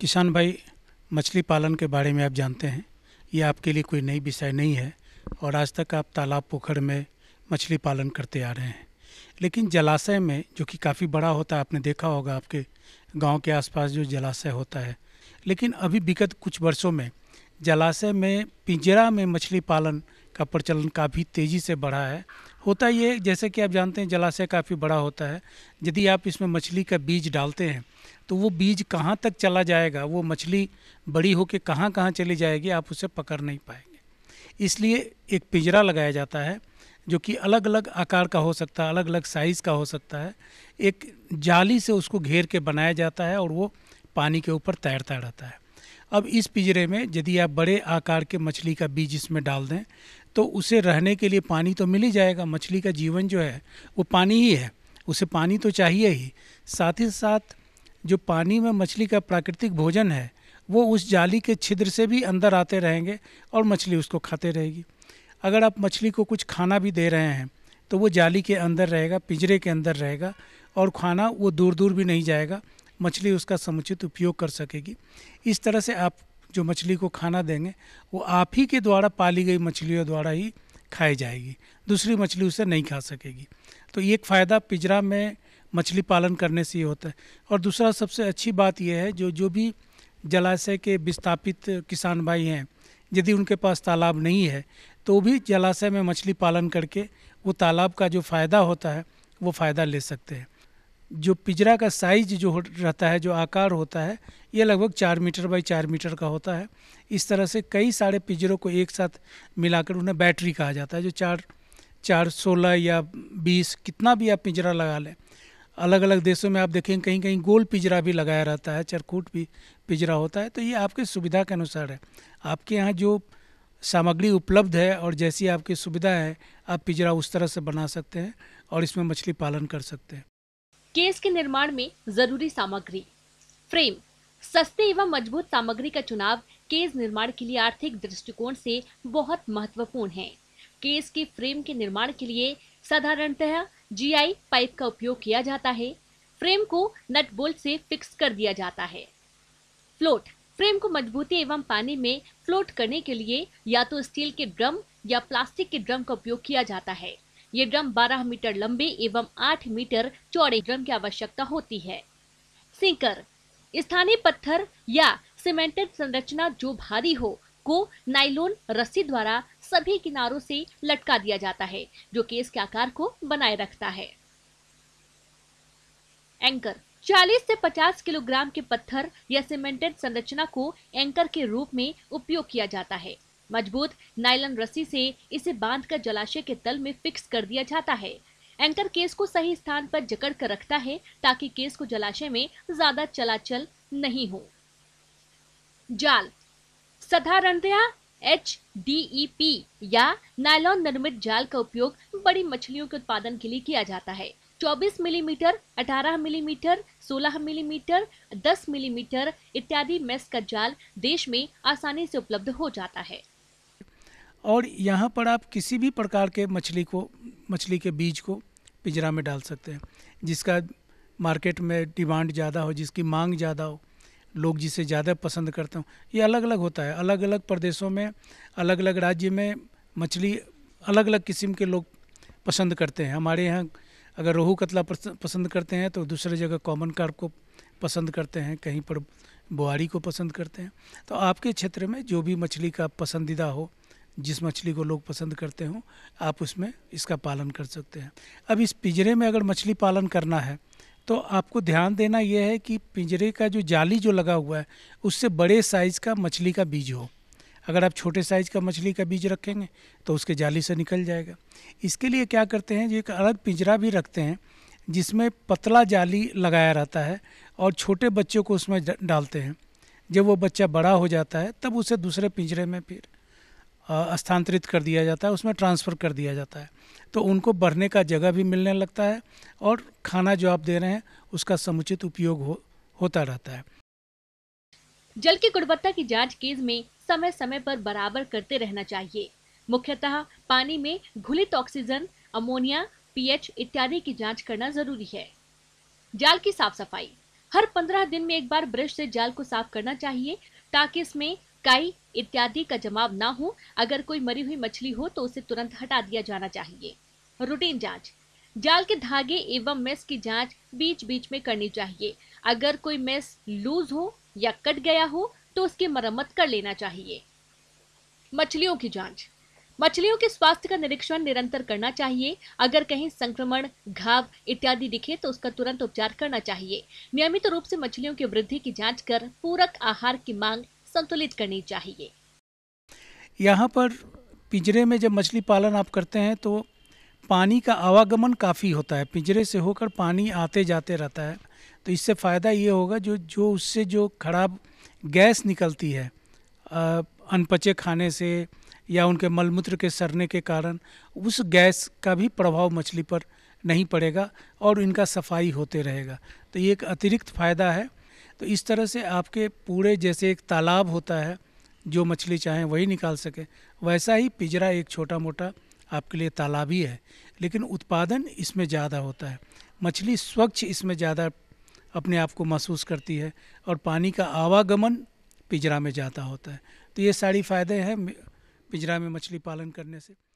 किसान भाई मछली पालन के बारे में आप जानते हैं ये आपके लिए कोई नई विषय नहीं है और आज तक आप तालाब पोखर में मछली पालन करते आ रहे हैं लेकिन जलाशय में जो कि काफ़ी बड़ा होता है आपने देखा होगा आपके गांव के आसपास जो जलाशय होता है लेकिन अभी विगत कुछ वर्षों में जलाशय में पिंजरा में मछली पालन का प्रचलन काफ़ी तेज़ी से बढ़ा है होता ये जैसे कि आप जानते हैं जलाशय काफ़ी बड़ा होता है यदि आप इसमें मछली का बीज डालते हैं तो वो बीज कहाँ तक चला जाएगा वो मछली बड़ी होकर कहाँ कहाँ चली जाएगी आप उसे पकड़ नहीं पाएंगे इसलिए एक पिंजरा लगाया जाता है जो कि अलग अलग आकार का हो सकता है अलग अलग साइज़ का हो सकता है एक जाली से उसको घेर के बनाया जाता है और वो पानी के ऊपर तैरता रहता है अब इस पिंजरे में यदि आप बड़े आकार के मछली का बीज इसमें डाल दें तो उसे रहने के लिए पानी तो मिल ही जाएगा मछली का जीवन जो है वो पानी ही है उसे पानी तो चाहिए ही साथ ही साथ जो पानी में मछली का प्राकृतिक भोजन है वो उस जाली के छिद्र से भी अंदर आते रहेंगे और मछली उसको खाते रहेगी अगर आप मछली को कुछ खाना भी दे रहे हैं तो वो जाली के अंदर रहेगा पिंजरे के अंदर रहेगा और खाना वो दूर दूर भी नहीं जाएगा मछली उसका समुचित उपयोग कर सकेगी इस तरह से आप जो मछली को खाना देंगे वो आप ही के द्वारा पाली गई मछलियों द्वारा ही खाई जाएगी दूसरी मछली उसे नहीं खा सकेगी तो एक फ़ायदा पिंजरा में मछली पालन करने से ये होता है और दूसरा सबसे अच्छी बात यह है जो जो भी जलाशय के विस्थापित किसान भाई हैं यदि उनके पास तालाब नहीं है तो भी जलाशय में मछली पालन करके वो तालाब का जो फ़ायदा होता है वो फ़ायदा ले सकते हैं जो पिजरा का साइज जो रहता है जो आकार होता है ये लगभग चार मीटर बाई चार मीटर का होता है इस तरह से कई सारे पिजरों को एक साथ मिलाकर उन्हें बैटरी कहा जाता है जो चार चार सोलह या बीस कितना भी आप पिंजरा लगा लें अलग अलग देशों में आप देखेंगे कहीं कहीं गोल पिजरा भी लगाया रहता है चरखूट भी पिजरा होता है तो ये आपकी सुविधा के अनुसार है आपके यहाँ जो सामग्री उपलब्ध है और जैसी आपकी सुविधा है आप पिजरा उस तरह से बना सकते हैं और इसमें मछली पालन कर सकते हैं केस के निर्माण में जरूरी सामग्री फ्रेम सस्ते एवं मजबूत सामग्री का चुनाव केस निर्माण के लिए आर्थिक दृष्टिकोण से बहुत महत्वपूर्ण है केस के फ्रेम के निर्माण के लिए साधारणतः जीआई पाइप का उपयोग किया जाता है फ्रेम को नट बोल्ट से फिक्स कर दिया जाता है फ्लोट फ्रेम को मजबूती एवं पानी में फ्लोट करने के लिए या तो स्टील के ड्रम या प्लास्टिक के ड्रम का उपयोग किया जाता है ये ड्रम 12 मीटर लंबे एवं 8 मीटर चौड़े ड्रम की आवश्यकता होती है सिंकर स्थानीय पत्थर या सीमेंटेड संरचना जो भारी हो को नाइलोन रस्सी द्वारा सभी किनारों से लटका दिया जाता है जो केस के आकार को बनाए रखता है एंकर 40 से 50 किलोग्राम के पत्थर या सीमेंटेड संरचना को एंकर के रूप में उपयोग किया जाता है मजबूत नाइलन रस्सी से इसे बांधकर जलाशय के तल में फिक्स कर दिया जाता है एंकर केस को सही स्थान पर जकड़ कर रखता है ताकि केस को जलाशय में ज्यादा चलाचल नहीं हो जाल साधारणतया एच डी पी या नायलॉन निर्मित जाल का उपयोग बड़ी मछलियों के उत्पादन के लिए किया जाता है 24 मिलीमीटर 18 मिलीमीटर 16 मिलीमीटर 10 मिलीमीटर इत्यादि मेस का जाल देश में आसानी से उपलब्ध हो जाता है और यहाँ पर आप किसी भी प्रकार के मछली को मछली के बीज को पिंजरा में डाल सकते हैं जिसका मार्केट में डिमांड ज़्यादा हो जिसकी मांग ज़्यादा हो लोग जिसे ज़्यादा पसंद करते हो ये अलग अलग होता है अलग अलग प्रदेशों में अलग अलग राज्य में मछली अलग अलग किस्म के लोग पसंद करते हैं हमारे यहाँ अगर रोहू कतला पसंद करते हैं तो दूसरे जगह कॉमन कार्प को पसंद करते हैं कहीं पर बुआरी को पसंद करते हैं तो आपके क्षेत्र में जो भी मछली का पसंदीदा हो जिस मछली को लोग पसंद करते हों आप उसमें इसका पालन कर सकते हैं अब इस पिंजरे में अगर मछली पालन करना है तो आपको ध्यान देना यह है कि पिंजरे का जो जाली जो लगा हुआ है उससे बड़े साइज़ का मछली का बीज हो अगर आप छोटे साइज़ का मछली का बीज रखेंगे तो उसके जाली से निकल जाएगा इसके लिए क्या करते हैं जो एक अलग पिंजरा भी रखते हैं जिसमें पतला जाली लगाया रहता है और छोटे बच्चों को उसमें डालते हैं जब वो बच्चा बड़ा हो जाता है तब उसे दूसरे पिंजरे में फिर स्थानांतरित कर दिया जाता है उसमें ट्रांसफ़र कर दिया जाता है तो उनको बढ़ने का जगह भी मिलने लगता है और खाना जो आप दे रहे हैं उसका समुचित उपयोग हो, होता रहता है जल की गुणवत्ता की जांच केस में समय समय पर बराबर करते रहना चाहिए मुख्यतः पानी में घुलित ऑक्सीजन अमोनिया पीएच इत्यादि की जांच करना जरूरी है जाल की साफ सफाई हर पंद्रह दिन में एक बार ब्रश से जाल को साफ करना चाहिए ताकि इसमें काई इत्यादि का जमाव ना हो अगर कोई मरी हुई मछली हो तो उसे तुरंत हटा दिया जाना चाहिए रूटीन जांच जाल के धागे एवं मेस की जांच बीच बीच में करनी चाहिए अगर कोई मेस लूज हो या कट गया हो तो उसकी मरम्मत कर लेना चाहिए मछलियों की जांच मछलियों के स्वास्थ्य का निरीक्षण निरंतर करना चाहिए अगर कहीं संक्रमण घाव इत्यादि दिखे तो उसका तुरंत उपचार करना चाहिए नियमित रूप से मछलियों की वृद्धि की जांच कर पूरक आहार की मांग संतुलित करनी चाहिए यहाँ पर पिंजरे में जब मछली पालन आप करते हैं तो पानी का आवागमन काफ़ी होता है पिंजरे से होकर पानी आते जाते रहता है तो इससे फ़ायदा ये होगा जो जो उससे जो खराब गैस निकलती है अनपचे खाने से या उनके मलमूत्र के सरने के कारण उस गैस का भी प्रभाव मछली पर नहीं पड़ेगा और इनका सफाई होते रहेगा तो ये एक अतिरिक्त फ़ायदा है तो इस तरह से आपके पूरे जैसे एक तालाब होता है जो मछली चाहें वही निकाल सके वैसा ही पिजरा एक छोटा मोटा आपके लिए तालाब ही है लेकिन उत्पादन इसमें ज़्यादा होता है मछली स्वच्छ इसमें ज़्यादा अपने आप को महसूस करती है और पानी का आवागमन पिजरा में ज़्यादा होता है तो ये सारी फ़ायदे हैं पिजरा में मछली पालन करने से